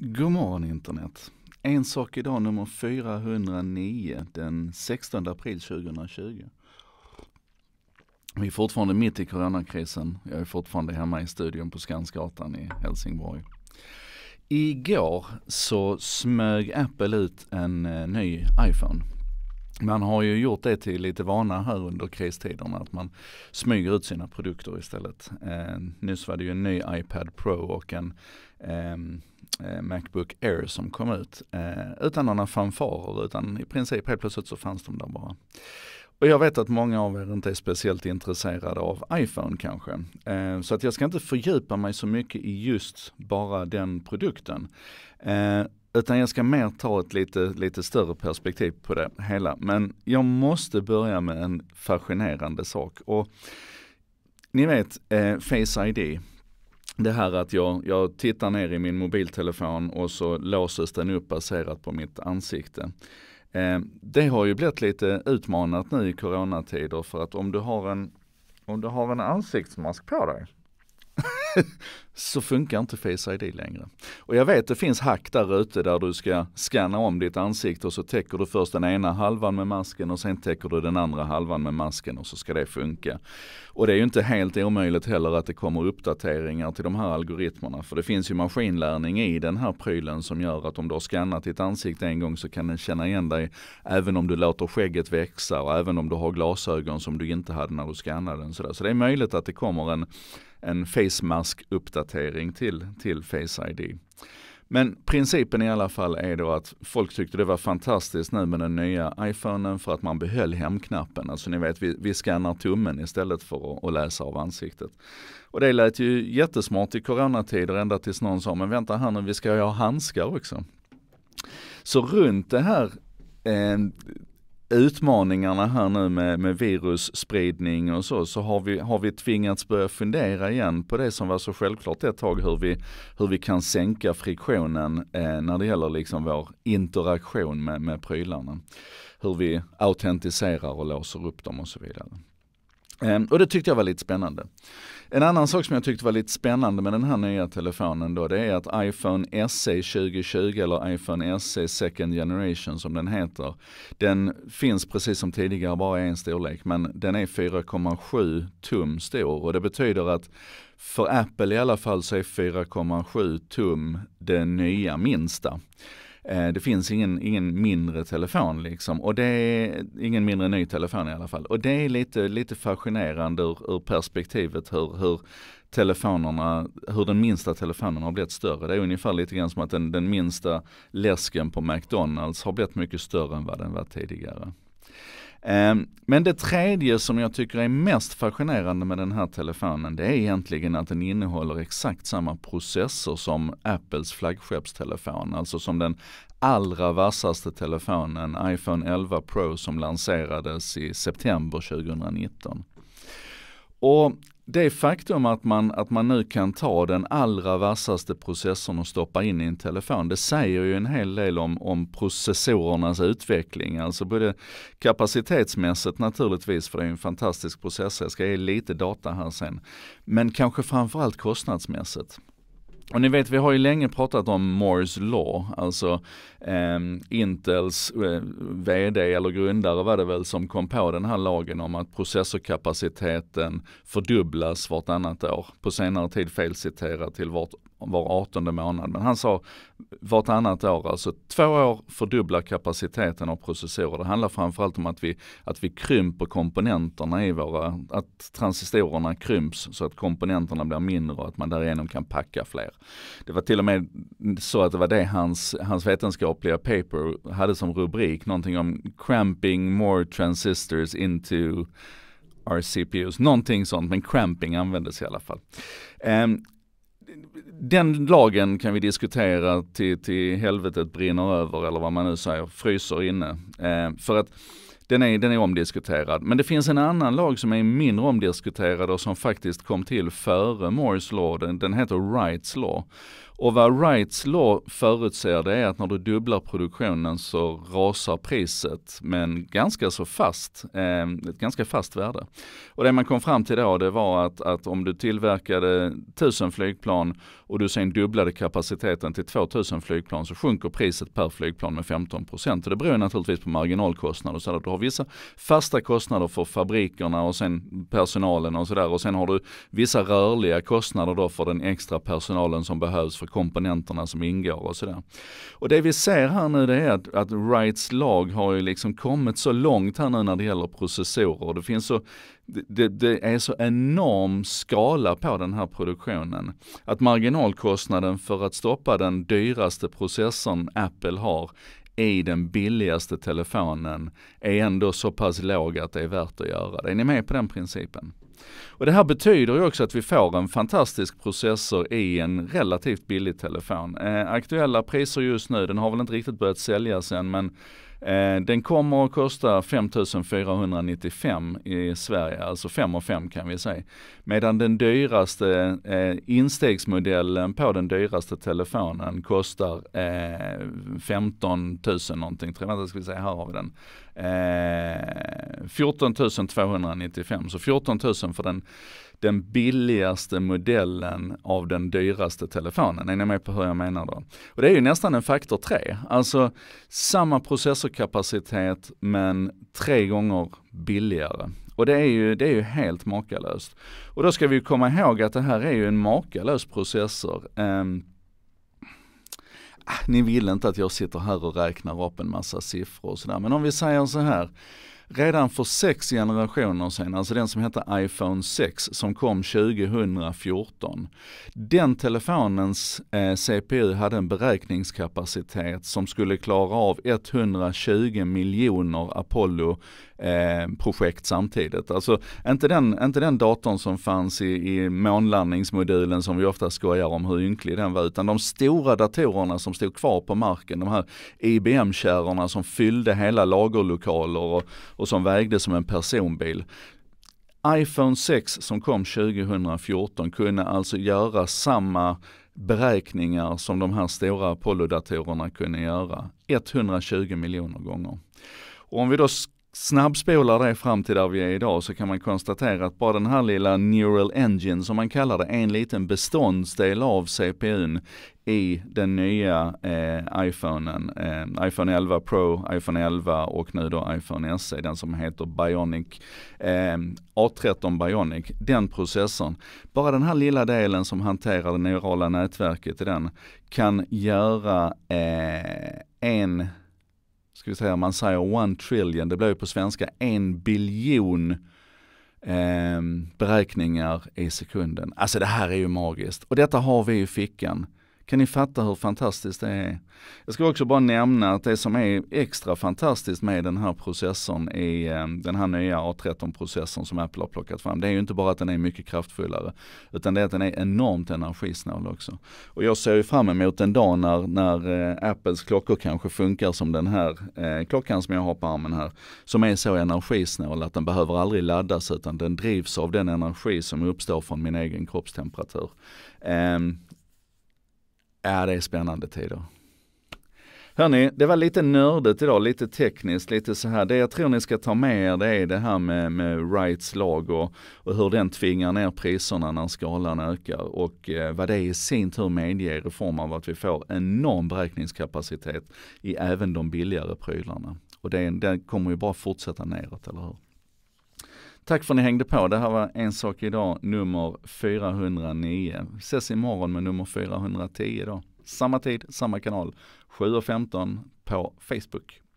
God morgon internet! En sak idag nummer 409 den 16 april 2020. Vi är fortfarande mitt i coronakrisen. Jag är fortfarande hemma i studion på Skansgatan i Helsingborg. Igår så smög Apple ut en eh, ny iPhone man har ju gjort det till lite vana här under kristiderna att man smyger ut sina produkter istället. Eh, nyss var det ju en ny iPad Pro och en ehm, eh, Macbook Air som kom ut eh, utan några fanfarer utan i princip helt plötsligt så fanns de där bara. Och jag vet att många av er inte är speciellt intresserade av iPhone kanske. Eh, så att jag ska inte fördjupa mig så mycket i just bara den produkten. Eh, utan jag ska mer ta ett lite, lite större perspektiv på det hela. Men jag måste börja med en fascinerande sak. Och ni vet eh, Face ID, det här att jag, jag tittar ner i min mobiltelefon och så låses den upp baserat på mitt ansikte. Eh, det har ju blivit lite utmanat nu i coronatider för att om du har en, om du har en ansiktsmask på dig så funkar inte Face ID längre. Och jag vet det finns hack där ute där du ska scanna om ditt ansikte och så täcker du först den ena halvan med masken och sen täcker du den andra halvan med masken och så ska det funka. Och det är ju inte helt omöjligt heller att det kommer uppdateringar till de här algoritmerna för det finns ju maskinlärning i den här prylen som gör att om du har skannat ditt ansikte en gång så kan den känna igen dig även om du låter skägget växa och även om du har glasögon som du inte hade när du skannade den. Så, så det är möjligt att det kommer en en face mask uppdatering till, till Face ID. Men principen i alla fall är då att folk tyckte det var fantastiskt nu med den nya iPhonen för att man behöll hemknappen. Alltså ni vet, vi, vi skannar tummen istället för att, att läsa av ansiktet. Och det lät ju jättesmart i coronatider ända tills någon sa, men vänta här nu, vi ska ju ha handskar också. Så runt det här eh, utmaningarna här nu med, med virusspridning och så, så har vi, har vi tvingats börja fundera igen på det som var så självklart ett tag, hur vi, hur vi kan sänka friktionen eh, när det gäller liksom vår interaktion med, med prylarna. Hur vi autentiserar och låser upp dem och så vidare. Ehm, och det tyckte jag var lite spännande. En annan sak som jag tyckte var lite spännande med den här nya telefonen då, det är att iPhone SE 2020 eller iPhone SE Second Generation som den heter, den finns precis som tidigare bara i en storlek, men den är 4,7 tum stor och det betyder att för Apple i alla fall så är 4,7 tum det nya minsta. Eh, det finns ingen, ingen mindre telefon liksom och det är ingen mindre ny telefon i alla fall. Och det är lite, lite fascinerande ur, ur perspektivet hur, hur telefonerna, hur den minsta telefonen har blivit större. Det är ungefär lite grann som att den, den minsta läsken på McDonalds har blivit mycket större än vad den var tidigare. Ehm, men det tredje som jag tycker är mest fascinerande med den här telefonen det är egentligen att den innehåller exakt samma processor som Apples flaggskeppstelefon. Alltså som den allra vassaste telefonen iPhone 11 Pro som lanserades i september 2019. Och det faktum att man, att man nu kan ta den allra vassaste processorn och stoppa in i en telefon, det säger ju en hel del om, om processorernas utveckling. Alltså både kapacitetsmässigt naturligtvis, för det är en fantastisk processor. Jag ska ge lite data här sen. Men kanske framförallt kostnadsmässigt. Och ni vet, vi har ju länge pratat om Moores Law, alltså eh, Intels eh, VD eller grundare var det väl som kom på den här lagen om att processorkapaciteten fördubblas vartannat år. På senare tid felciterat till vart var 18 månad. Men han sa vartannat år, alltså två år fördubblar kapaciteten av processorer. Det handlar framförallt om att vi, att vi krymper komponenterna i våra, att transistorerna krymps så att komponenterna blir mindre och att man därigenom kan packa fler. Det var till och med så att det var det hans, hans vetenskapliga paper hade som rubrik, någonting om cramping more transistors into our CPUs, någonting sånt, men cramping användes i alla fall. Um, den lagen kan vi diskutera till, till helvetet brinner över eller vad man nu säger, fryser inne. Eh, för att den är, den är omdiskuterad. Men det finns en annan lag som är mindre omdiskuterad och som faktiskt kom till före Moores Law. Den, den heter Rights Law. Och vad Wrights Law förutser det är att när du dubblar produktionen så rasar priset men ganska så fast, eh, ett ganska fast värde. Och det man kom fram till då det var att, att om du tillverkade 1000 flygplan och du sen dubblade kapaciteten till 2000 flygplan så sjunker priset per flygplan med 15 procent. Det beror naturligtvis på marginalkostnader. Så du har vissa fasta kostnader för fabrikerna och sen personalen och sådär. Och sen har du vissa rörliga kostnader då för den extra personalen som behövs för komponenterna som ingår och sådär. Och det vi ser här nu det är att, att Wrights lag har ju liksom kommit så långt här nu när det gäller processorer. Det finns så det, det, är så enorm skala på den här produktionen. Att marginalkostnaden för att stoppa den dyraste processorn Apple har i den billigaste telefonen är ändå så pass låg att det är värt att göra. det. Är ni med på den principen? Och det här betyder ju också att vi får en fantastisk processor i en relativt billig telefon. Eh, aktuella priser just nu, den har väl inte riktigt börjat säljas än men Eh, den kommer att kosta 5495 i Sverige, alltså 5 av 5 kan vi säga. Medan den dyraste eh, instegsmodellen på den dyraste telefonen kostar 15 eh, 000 någonting, tror ska vi säga, här har vi den. 14 295, så 14 000 för den den billigaste modellen av den dyraste telefonen. Är ni med på hur jag menar då? Och det är ju nästan en faktor 3. Alltså samma processorkapacitet men tre gånger billigare. Och det är, ju, det är ju helt makalöst. Och då ska vi komma ihåg att det här är ju en makalös processor. Um, ni vill inte att jag sitter här och räknar upp en massa siffror och sådär, men om vi säger så här redan för sex generationer sedan, alltså den som hette iPhone 6 som kom 2014. Den telefonens eh, CPU hade en beräkningskapacitet som skulle klara av 120 miljoner Apollo eh, projekt samtidigt. Alltså inte den, inte den datorn som fanns i, i månlandningsmodulen som vi ofta skojar om hur ynklig den var, utan de stora datorerna som stod kvar på marken, de här IBM-kärrorna som fyllde hela lagerlokaler och, och som vägde som en personbil iPhone 6 som kom 2014 kunde alltså göra samma beräkningar som de här stora Apollo-datorerna kunde göra 120 miljoner gånger. Och om vi då snabbspolar det fram till där vi är idag så kan man konstatera att bara den här lilla neural engine som man kallar det, en liten beståndsdel av CPUn i den nya eh, iPhonen, eh, iPhone 11 Pro, iPhone 11 och nu då iPhone SE, den som heter Bionic, eh, A13 Bionic, den processorn. Bara den här lilla delen som hanterar det neurala nätverket i den kan göra eh, en ska vi säga, man säger one trillion, det blir ju på svenska en biljon eh, beräkningar i sekunden. Alltså det här är ju magiskt och detta har vi i fickan kan ni fatta hur fantastiskt det är? Jag ska också bara nämna att det som är extra fantastiskt med den här processorn i eh, den här nya A13-processorn som Apple har plockat fram. Det är ju inte bara att den är mycket kraftfullare utan det är att den är enormt energisnål också. Och jag ser ju fram emot en dag när, när eh, Apples klockor kanske funkar som den här eh, klockan som jag har på armen här. Som är så energisnål att den behöver aldrig laddas utan den drivs av den energi som uppstår från min egen kroppstemperatur. Um, Ja, det är spännande tider. Hörni, det var lite nördigt idag, lite tekniskt, lite så här. Det jag tror ni ska ta med er det är det här med, med Wrights lag och, och, hur den tvingar ner priserna när skalan ökar och eh, vad det i sin tur medger i form av att vi får enorm beräkningskapacitet i även de billigare prylarna. Och det, den kommer ju bara fortsätta neråt, eller hur? Tack för att ni hängde på. Det här var En sak idag, nummer 409. Ses imorgon med nummer 410 då. Samma tid, samma kanal. 7.15 på Facebook.